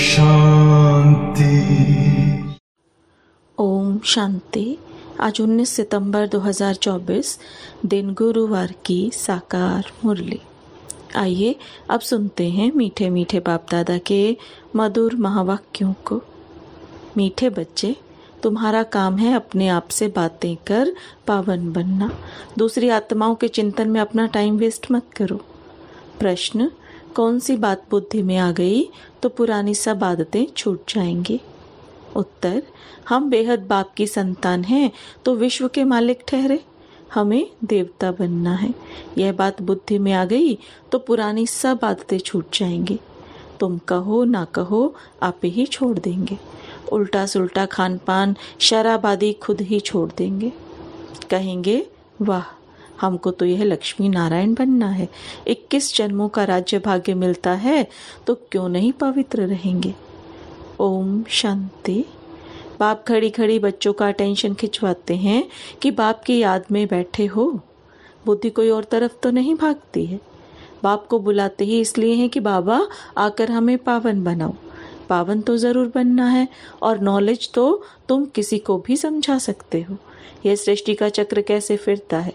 शांति ओम शांति आज 19 सितंबर 2024 दिन गुरुवार की साकार मुरली आइए अब सुनते हैं मीठे मीठे बाप दादा के मधुर महावाक्यों को मीठे बच्चे तुम्हारा काम है अपने आप से बातें कर पावन बनना दूसरी आत्माओं के चिंतन में अपना टाइम वेस्ट मत करो प्रश्न कौन सी बात बुद्धि में आ गई तो पुरानी सब आदतें छूट जाएंगी उत्तर हम बेहद बाप की संतान हैं तो विश्व के मालिक ठहरे हमें देवता बनना है यह बात बुद्धि में आ गई तो पुरानी सब आदतें छूट जाएंगी तुम कहो ना कहो आप ही छोड़ देंगे उल्टा सुल्टा खान पान शराब आदि खुद ही छोड़ देंगे कहेंगे वाह हमको तो यह लक्ष्मी नारायण बनना है इक्कीस जन्मों का राज्य भाग्य मिलता है तो क्यों नहीं पवित्र रहेंगे ओम शांति बाप खड़ी खड़ी बच्चों का अटेंशन खिंचवाते हैं कि बाप की याद में बैठे हो बुद्धि कोई और तरफ तो नहीं भागती है बाप को बुलाते ही इसलिए हैं कि बाबा आकर हमें पावन बनाओ पावन तो ज़रूर बनना है और नॉलेज तो तुम किसी को भी समझा सकते हो यह सृष्टि का चक्र कैसे फिरता है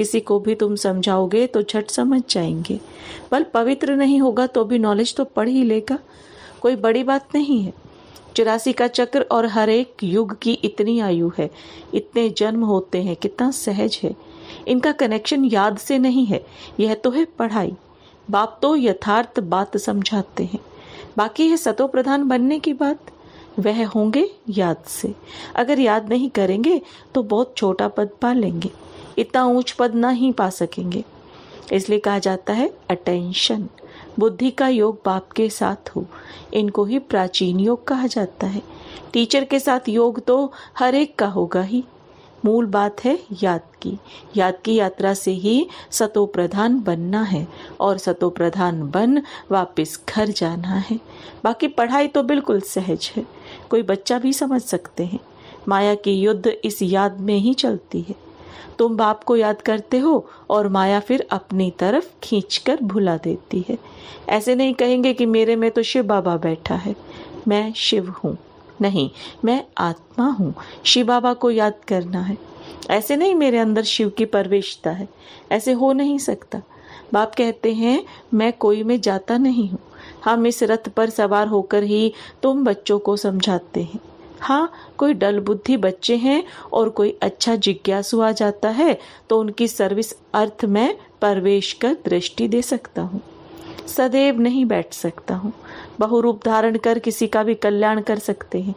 किसी को भी तुम समझाओगे तो झट समझ जाएंगे बल पवित्र नहीं होगा तो भी नॉलेज तो पढ़ ही लेगा कोई बड़ी बात नहीं है चौरासी का चक्र और हर एक युग की इतनी आयु है इतने जन्म होते हैं कितना सहज है इनका कनेक्शन याद से नहीं है यह तो है पढ़ाई बाप तो यथार्थ बात समझाते हैं बाकी है सतो प्रधान बनने की बात वह होंगे याद से अगर याद नहीं करेंगे तो बहुत छोटा पद पा लेंगे इतना ऊंच पद ना ही पा सकेंगे इसलिए कहा जाता है अटेंशन बुद्धि का योग बाप के साथ हो इनको ही प्राचीन योग कहा जाता है टीचर के साथ योग तो हर एक का होगा ही मूल बात है याद की याद की यात्रा से ही सतो प्रधान बनना है और सतो प्रधान बन वापस घर जाना है बाकी पढ़ाई तो बिल्कुल सहज है कोई बच्चा भी समझ सकते हैं माया की युद्ध इस याद में ही चलती है तुम बाप को याद करते हो और माया फिर अपनी तरफ खींचकर भुला देती है ऐसे नहीं कहेंगे कि मेरे में तो शिव बाबा बैठा है मैं शिव हूँ नहीं मैं आत्मा हूँ शिव बाबा को याद करना है ऐसे नहीं मेरे अंदर शिव की परवेशता है ऐसे हो नहीं सकता बाप कहते हैं मैं कोई में जाता नहीं हूँ हम इस रथ पर सवार होकर ही तुम बच्चों को समझाते हैं हाँ कोई डल बुद्धि बच्चे हैं और कोई अच्छा जिज्ञासु आ जाता है तो उनकी सर्विस अर्थ में प्रवेश कर दृष्टि दे सकता हूँ सदैव नहीं बैठ सकता हूँ बहुरूप धारण कर किसी का भी कल्याण कर सकते हैं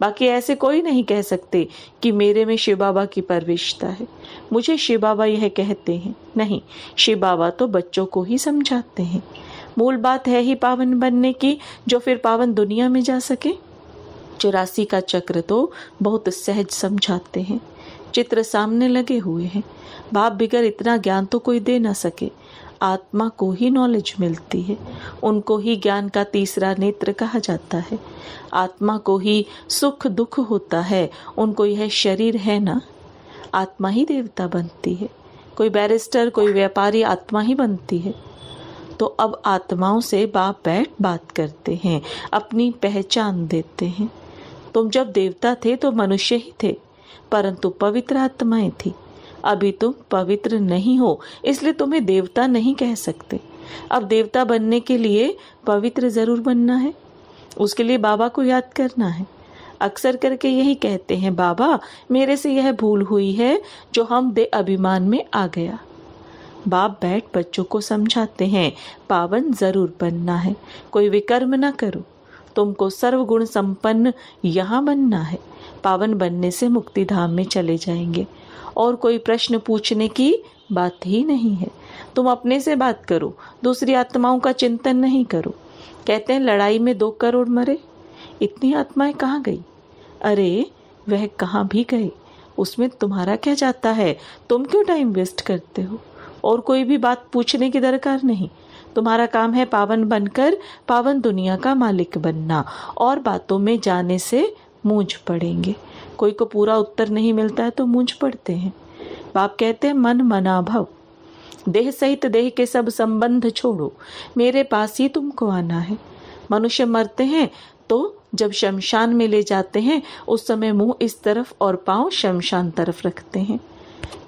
बाकी ऐसे कोई नहीं कह सकते कि मेरे में शिव बाबा की परविशता है मुझे शिव बाबा यह कहते हैं नहीं शिव बाबा तो बच्चों को ही समझाते हैं मूल बात है ही पावन बनने की जो फिर पावन दुनिया में जा सके चौरासी का चक्र तो बहुत सहज समझाते हैं चित्र सामने लगे हुए हैं बाप बिगर इतना ज्ञान तो कोई दे ना सके आत्मा को ही नॉलेज मिलती है उनको ही ज्ञान का तीसरा नेत्र कहा जाता है आत्मा को ही सुख दुख होता है उनको यह शरीर है ना आत्मा ही देवता बनती है कोई बैरिस्टर कोई व्यापारी आत्मा ही बनती है तो अब आत्माओं से बाप बैठ बात करते हैं अपनी पहचान देते हैं तुम जब देवता थे तो मनुष्य ही थे परंतु पवित्र आत्माएं थी अभी तुम पवित्र नहीं हो इसलिए तुम्हें देवता नहीं कह सकते अब देवता बनने के लिए पवित्र जरूर बनना है उसके लिए बाबा को याद करना है अक्सर करके यही कहते हैं बाबा मेरे से यह भूल हुई है जो हम दे अभिमान में आ गया बाप बैठ बच्चों को समझाते हैं पावन जरूर बनना है कोई विकर्म ना करो तुमको सर्वगुण संपन्न यहाँ बनना है पावन बनने से मुक्ति धाम में चले जाएंगे और कोई प्रश्न पूछने की बात ही नहीं है तुम अपने से बात करो दूसरी आत्माओं का चिंतन नहीं करो कहते हैं लड़ाई में दो करोड़ मरे इतनी आत्माएं कहाँ गई अरे वह कहाँ भी गए उसमें तुम्हारा क्या जाता है तुम क्यों टाइम वेस्ट करते हो और कोई भी बात पूछने की दरकार नहीं तुम्हारा काम है पावन बनकर पावन दुनिया का मालिक बनना और बातों में जाने से मूझ पड़ेंगे कोई को पूरा उत्तर नहीं मिलता है तो मूझ पड़ते हैं बाप कहते हैं मन मनाभव देह सहित देह के सब संबंध छोड़ो मेरे पास ही तुमको आना है मनुष्य मरते हैं तो जब शमशान में ले जाते हैं उस समय मुंह इस तरफ और पांव शमशान तरफ रखते हैं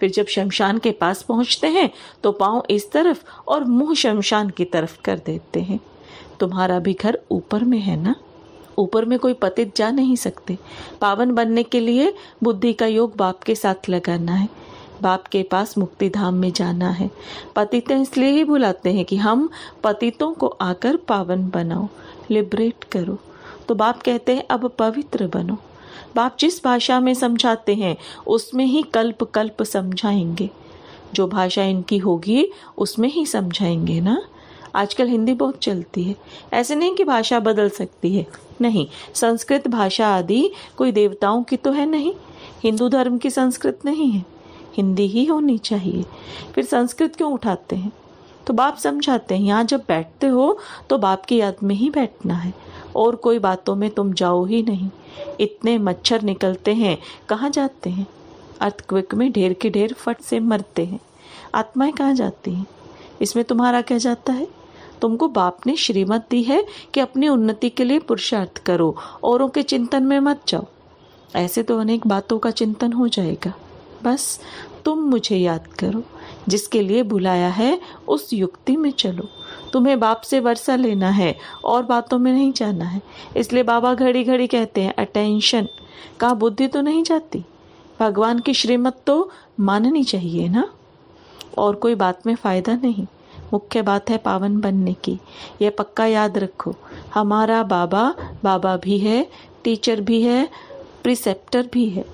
फिर जब शमशान के पास पहुंचते हैं तो पाँव इस तरफ और मुंह शमशान की तरफ कर देते हैं तुम्हारा भी घर ऊपर में है ना ऊपर में कोई पतित जा नहीं सकते पावन बनने के लिए बुद्धि का योग बाप के साथ लगाना है बाप के पास मुक्ति धाम में जाना है पतित इसलिए ही बुलाते हैं कि हम पतितों को आकर पावन बनाओ लिबरेट करो तो बाप कहते हैं अब पवित्र बनो बाप जिस भाषा में समझाते हैं उसमें ही कल्प कल्प समझाएंगे जो भाषा इनकी होगी उसमें ही समझाएंगे ना आजकल हिंदी बहुत चलती है ऐसे नहीं कि भाषा बदल सकती है नहीं संस्कृत भाषा आदि कोई देवताओं की तो है नहीं हिंदू धर्म की संस्कृत नहीं है हिंदी ही होनी चाहिए फिर संस्कृत क्यों उठाते हैं तो बाप समझाते हैं यहाँ जब बैठते हो तो बाप की याद में ही बैठना है और कोई बातों में तुम जाओ ही नहीं इतने मच्छर निकलते हैं कहाँ जाते हैं अर्थक्विक में ढेर के ढेर फट से मरते हैं आत्माएं कहाँ जाती हैं इसमें तुम्हारा क्या जाता है तुमको बाप ने श्रीमत दी है कि अपनी उन्नति के लिए पुरुषार्थ करो औरों के चिंतन में मत जाओ ऐसे तो अनेक बातों का चिंतन हो जाएगा बस तुम मुझे याद करो जिसके लिए बुलाया है उस युक्ति में चलो तुम्हें बाप से वर्षा लेना है और बातों में नहीं जाना है इसलिए बाबा घड़ी घड़ी कहते हैं अटेंशन कहा बुद्धि तो नहीं जाती भगवान की श्रीमत तो माननी चाहिए ना और कोई बात में फ़ायदा नहीं मुख्य बात है पावन बनने की यह पक्का याद रखो हमारा बाबा बाबा भी है टीचर भी है प्रिसेप्टर भी है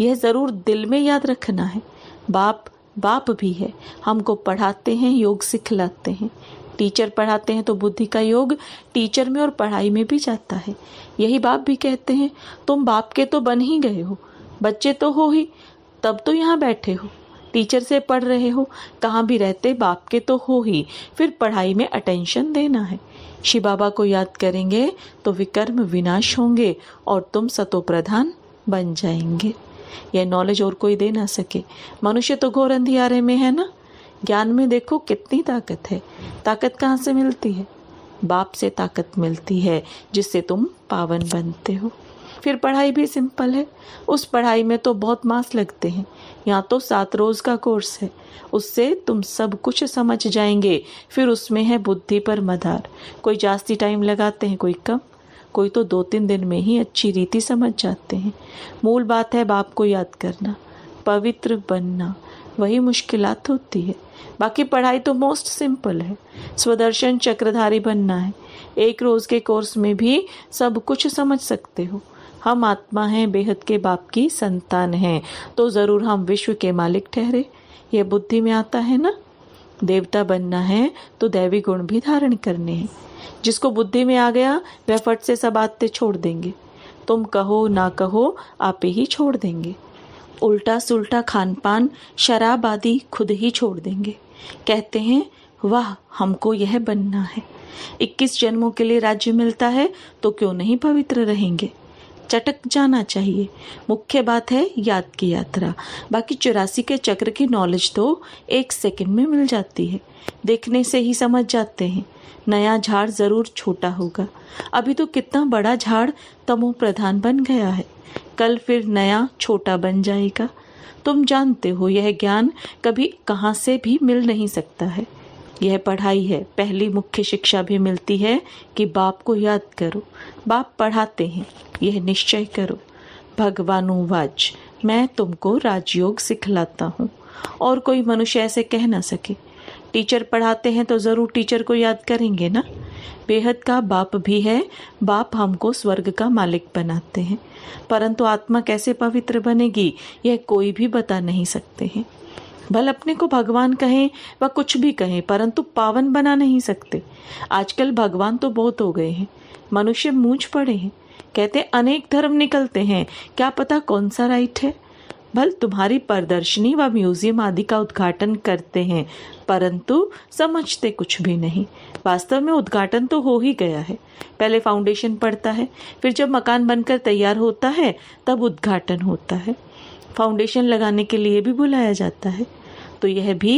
यह ज़रूर दिल में याद रखना है बाप बाप भी है हमको पढ़ाते हैं योग सिखलाते हैं टीचर पढ़ाते हैं तो बुद्धि का योग टीचर में और पढ़ाई में भी जाता है यही बाप भी कहते हैं तुम बाप के तो बन ही गए हो बच्चे तो हो ही तब तो यहाँ बैठे हो टीचर से पढ़ रहे हो कहाँ भी रहते बाप के तो हो ही फिर पढ़ाई में अटेंशन देना है शिव बाबा को याद करेंगे तो विकर्म विनाश होंगे और तुम सतो प्रधान बन जाएंगे यह नॉलेज और कोई दे ना सके मनुष्य तो घोर अंधियारे में है ना ज्ञान में देखो कितनी ताकत है ताकत कहाँ से मिलती है बाप से ताकत मिलती है जिससे तुम पावन बनते हो फिर पढ़ाई भी सिंपल है उस पढ़ाई में तो बहुत मास लगते हैं यहाँ तो सात रोज़ का कोर्स है उससे तुम सब कुछ समझ जाएंगे फिर उसमें है बुद्धि पर मदार कोई जास्ती टाइम लगाते हैं कोई कम कोई तो दो तीन दिन में ही अच्छी रीति समझ जाते हैं मूल बात है बाप को याद करना पवित्र बनना वही मुश्किल होती है बाकी पढ़ाई तो मोस्ट सिंपल है स्वदर्शन चक्रधारी बनना है एक रोज के कोर्स में भी सब कुछ समझ सकते हो हम आत्मा हैं बेहद के बाप की संतान हैं तो ज़रूर हम विश्व के मालिक ठहरे ये बुद्धि में आता है ना देवता बनना है तो दैवी गुण भी धारण करने हैं जिसको बुद्धि में आ गया वह फट से सब आते छोड़ देंगे तुम कहो ना कहो आपे ही छोड़ देंगे उल्टा सुल्टा खान पान शराब आदि खुद ही छोड़ देंगे कहते हैं वाह हमको यह बनना है इक्कीस जन्मों के लिए राज्य मिलता है तो क्यों नहीं पवित्र रहेंगे चटक जाना चाहिए मुख्य बात है याद की यात्रा बाकी चौरासी के चक्र की नॉलेज तो एक सेकंड में मिल जाती है देखने से ही समझ जाते हैं नया झाड़ जरूर छोटा होगा अभी तो कितना बड़ा झाड़ तमो प्रधान बन गया है कल फिर नया छोटा बन जाएगा तुम जानते हो यह ज्ञान कभी कहाँ से भी मिल नहीं सकता है यह पढ़ाई है पहली मुख्य शिक्षा भी मिलती है कि बाप को याद करो बाप पढ़ाते हैं यह निश्चय करो भगवानुवाज मैं तुमको राजयोग सिखलाता हूँ और कोई मनुष्य ऐसे कह ना सके टीचर पढ़ाते हैं तो ज़रूर टीचर को याद करेंगे ना बेहद का बाप भी है बाप हमको स्वर्ग का मालिक बनाते हैं परंतु आत्मा कैसे पवित्र बनेगी यह कोई भी बता नहीं सकते हैं भल अपने को भगवान कहें व कुछ भी कहें परंतु पावन बना नहीं सकते आजकल भगवान तो बहुत हो गए हैं मनुष्य मूछ पड़े हैं कहते अनेक धर्म निकलते हैं क्या पता कौन सा राइट है भल तुम्हारी प्रदर्शनी व म्यूजियम आदि का उद्घाटन करते हैं परंतु समझते कुछ भी नहीं वास्तव में उद्घाटन तो हो ही गया है पहले फाउंडेशन पड़ता है फिर जब मकान बनकर तैयार होता है तब उद्घाटन होता है फाउंडेशन लगाने के लिए भी बुलाया जाता है तो यह भी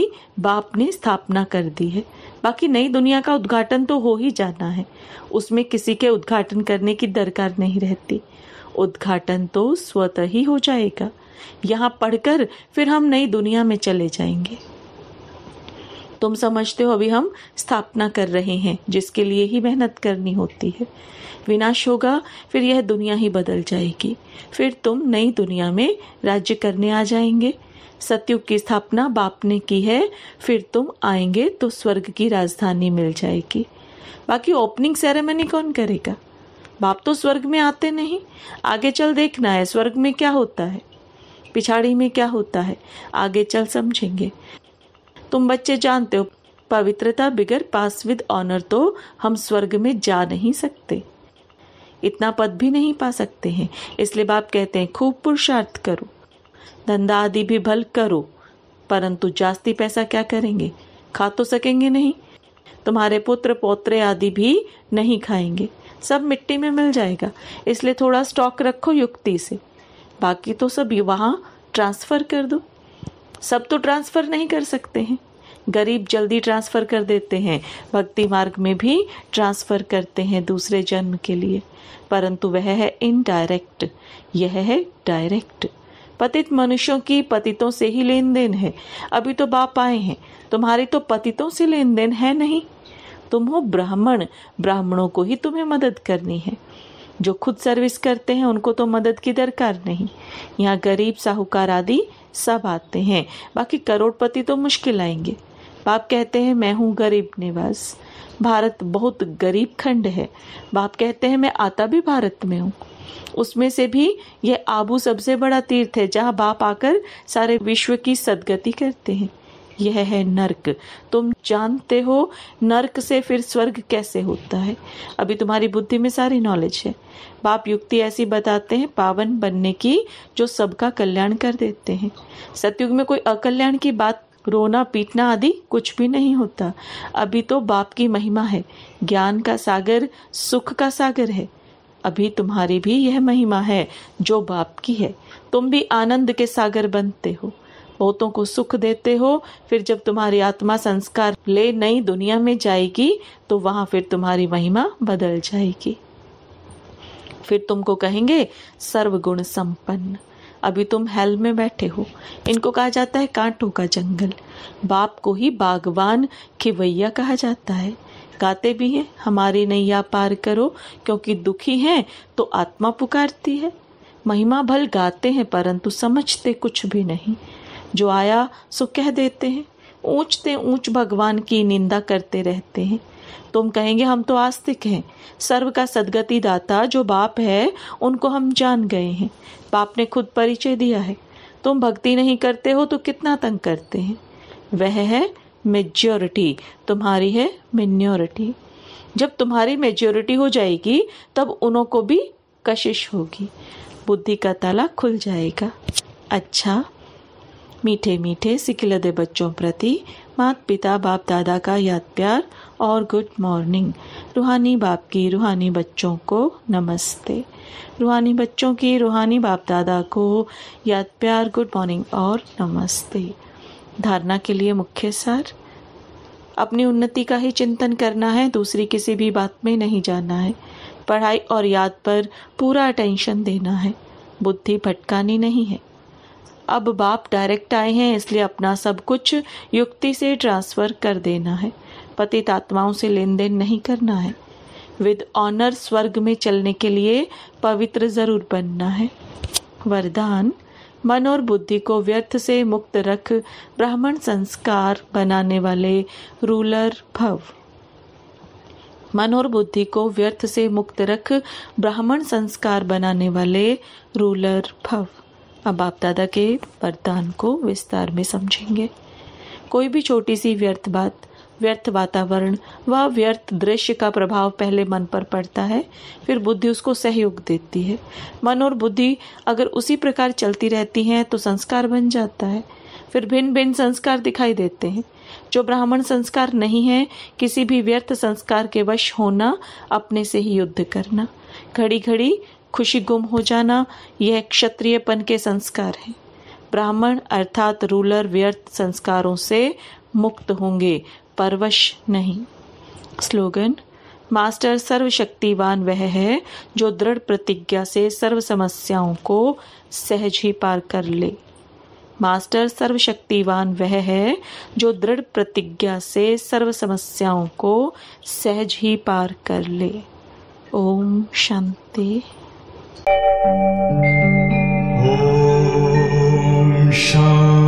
बाप ने स्थापना कर दी है बाकी नई दुनिया का उद्घाटन तो हो ही जाना है उसमें किसी के उद्घाटन करने की दरकार नहीं रहती उद्घाटन तो स्वतः ही हो जाएगा यहाँ पढ़कर फिर हम नई दुनिया में चले जाएंगे तुम समझते हो अभी हम स्थापना कर रहे हैं जिसके लिए ही मेहनत करनी होती है विनाश होगा फिर यह दुनिया ही बदल जाएगी फिर तुम नई दुनिया में राज्य करने आ जाएंगे सतयुग की स्थापना बाप ने की है फिर तुम आएंगे तो स्वर्ग की राजधानी मिल जाएगी बाकी ओपनिंग सेरेमनी कौन करेगा बाप तो स्वर्ग में आते नहीं आगे चल देखना है स्वर्ग में क्या होता है पिछाड़ी में क्या होता है आगे चल समझेंगे तुम बच्चे जानते हो पवित्रता बिगर पास विद ऑनर तो हम स्वर्ग में जा नहीं सकते इतना पद भी नहीं पा सकते हैं इसलिए बाप कहते हैं खूब पुरुषार्थ करो धंधा आदि भी भल करो परंतु जास्ती पैसा क्या करेंगे खा तो सकेंगे नहीं तुम्हारे पुत्र पोत्रे आदि भी नहीं खाएंगे सब मिट्टी में मिल जाएगा इसलिए थोड़ा स्टॉक रखो युक्ति से बाकी तो सब वहाँ ट्रांसफ़र कर दो सब तो ट्रांसफ़र नहीं कर सकते हैं गरीब जल्दी ट्रांसफ़र कर देते हैं भक्ति मार्ग में भी ट्रांसफ़र करते हैं दूसरे जन्म के लिए परंतु वह है इनडायरेक्ट यह है डायरेक्ट पतित मनुष्यों की पतितों से ही लेन देन है अभी तो बाप आए हैं तुम्हारी तो पतितों से लेन देन है नहीं तुम हो ब्राह्मण ब्राह्मणों को ही तुम्हें मदद करनी है जो खुद सर्विस करते हैं उनको तो मदद की दरकार नहीं यहाँ गरीब साहूकार आदि सब आते हैं बाकी करोड़पति तो मुश्किल आएंगे बाप कहते हैं मैं हूँ गरीब निवास भारत बहुत गरीब खंड है बाप कहते हैं मैं आता भी भारत में हूँ उसमें से भी यह आबू सबसे बड़ा तीर्थ है जहाँ बाप आकर सारे विश्व की सदगति करते हैं यह है नरक तुम जानते हो नरक से फिर स्वर्ग कैसे होता है अभी तुम्हारी बुद्धि में सारी नॉलेज है बाप युक्ति ऐसी बताते हैं पावन बनने की जो सबका कल्याण कर देते हैं सतयुग में कोई अकल्याण की बात रोना पीटना आदि कुछ भी नहीं होता अभी तो बाप की महिमा है ज्ञान का सागर सुख का सागर है अभी तुम्हारी भी यह महिमा है जो बाप की है तुम भी आनंद के सागर बनते हो बहुतों को सुख देते हो फिर जब तुम्हारी आत्मा संस्कार ले नई दुनिया में जाएगी तो वहां फिर तुम्हारी महिमा बदल जाएगी फिर तुमको कहेंगे सर्वगुण संपन्न अभी तुम हेल में बैठे हो इनको कहा जाता है कांटों का जंगल बाप को ही बागवान खिवैया कहा जाता है गाते भी हैं हमारी नैया पार करो क्योंकि दुखी हैं तो आत्मा पुकारती है महिमा भल गाते हैं परंतु समझते कुछ भी नहीं जो आया सो कह देते हैं ऊंचते ऊंच भगवान की निंदा करते रहते हैं तुम कहेंगे हम तो आस्तिक हैं सर्व का सदगति दाता जो बाप है उनको हम जान गए हैं बाप ने खुद परिचय दिया है तुम भक्ति नहीं करते हो तो कितना तंग करते हैं वह है मेजोरिटी तुम्हारी है मिन्योरिटी जब तुम्हारी मेजोरिटी हो जाएगी तब उनों को भी कशिश होगी बुद्धि का ताला खुल जाएगा अच्छा मीठे मीठे सिकलदे बच्चों प्रति मात पिता बाप दादा का याद प्यार और गुड मॉर्निंग रूहानी बाप की रूहानी बच्चों को नमस्ते रूहानी बच्चों की रूहानी बाप दादा को याद प्यार गुड मॉर्निंग और नमस्ते धारणा के लिए मुख्य सार अपनी उन्नति का ही चिंतन करना है दूसरी किसी भी बात में नहीं जाना है पढ़ाई और याद पर पूरा अटेंशन देना है बुद्धि भटकानी नहीं है अब बाप डायरेक्ट आए हैं इसलिए अपना सब कुछ युक्ति से ट्रांसफ़र कर देना है पतित आत्माओं से लेन देन नहीं करना है विद ऑनर स्वर्ग में चलने के लिए पवित्र ज़रूर बनना है वरदान मन और बुद्धि को व्यर्थ से मुक्त रख ब्राह्मण संस्कार बनाने वाले रूलर भव मन और बुद्धि को व्यर्थ से मुक्त रख ब्राह्मण संस्कार बनाने वाले रूलर भव अब बाप दादा के वरदान को विस्तार में समझेंगे कोई भी छोटी सी व्यर्थ बात व्यर्थ वातावरण व व्यर्थ दृश्य का प्रभाव पहले मन पर पड़ता है फिर बुद्धि उसको सहयोग देती है मन और बुद्धि अगर उसी प्रकार चलती रहती हैं तो संस्कार बन जाता है फिर भिन्न भिन्न संस्कार दिखाई देते हैं जो ब्राह्मण संस्कार नहीं है किसी भी व्यर्थ संस्कार के वश होना अपने से ही युद्ध करना घड़ी घड़ी खुशी गुम हो जाना यह क्षत्रियपन के संस्कार है ब्राह्मण अर्थात रूलर व्यर्थ संस्कारों से मुक्त होंगे परवश नहीं स्लोगन मास्टर सर्वशक्तिवान वह है जो दृढ़ प्रतिज्ञा से सर्व समस्याओं को सहज ही पार कर ले मास्टर सर्वशक्तिवान वह है जो दृढ़ प्रतिज्ञा से सर्व समस्याओं को सहज ही पार कर ले ओम शांति ओम शांति